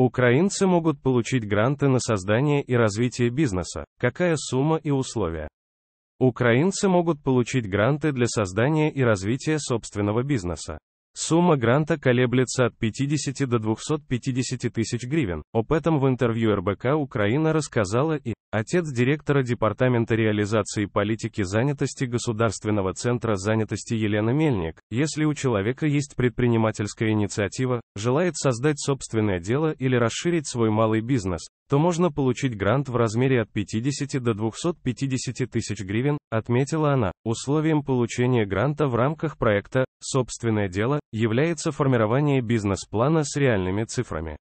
Украинцы могут получить гранты на создание и развитие бизнеса. Какая сумма и условия? Украинцы могут получить гранты для создания и развития собственного бизнеса. Сумма гранта колеблется от 50 до 250 тысяч гривен. Об этом в интервью РБК Украина рассказала и Отец директора Департамента реализации политики занятости Государственного центра занятости Елена Мельник, если у человека есть предпринимательская инициатива, желает создать собственное дело или расширить свой малый бизнес, то можно получить грант в размере от 50 до 250 тысяч гривен, отметила она. Условием получения гранта в рамках проекта «Собственное дело» является формирование бизнес-плана с реальными цифрами.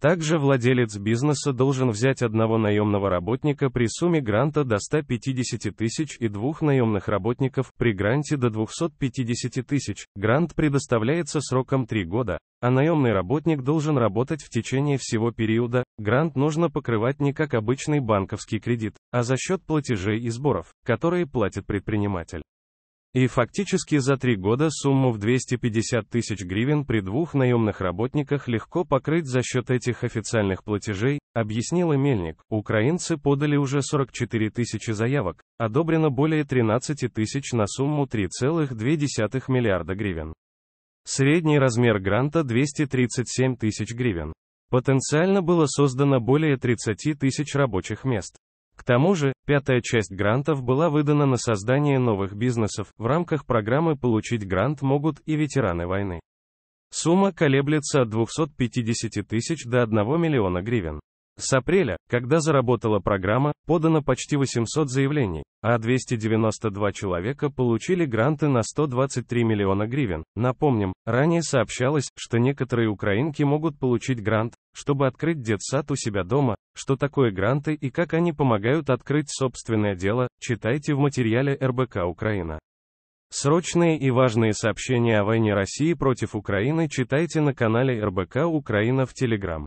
Также владелец бизнеса должен взять одного наемного работника при сумме гранта до 150 тысяч и двух наемных работников при гранте до 250 тысяч. Грант предоставляется сроком 3 года, а наемный работник должен работать в течение всего периода. Грант нужно покрывать не как обычный банковский кредит, а за счет платежей и сборов, которые платит предприниматель. И фактически за три года сумму в 250 тысяч гривен при двух наемных работниках легко покрыть за счет этих официальных платежей, объяснила Мельник. Украинцы подали уже 44 тысячи заявок, одобрено более 13 тысяч на сумму 3,2 миллиарда гривен. Средний размер гранта 237 тысяч гривен. Потенциально было создано более 30 тысяч рабочих мест. К тому же, пятая часть грантов была выдана на создание новых бизнесов, в рамках программы получить грант могут и ветераны войны. Сумма колеблется от 250 тысяч до 1 миллиона гривен. С апреля, когда заработала программа, подано почти 800 заявлений, а 292 человека получили гранты на 123 миллиона гривен. Напомним, ранее сообщалось, что некоторые украинки могут получить грант, чтобы открыть детсад у себя дома, что такое гранты и как они помогают открыть собственное дело, читайте в материале РБК Украина. Срочные и важные сообщения о войне России против Украины читайте на канале РБК Украина в Телеграм.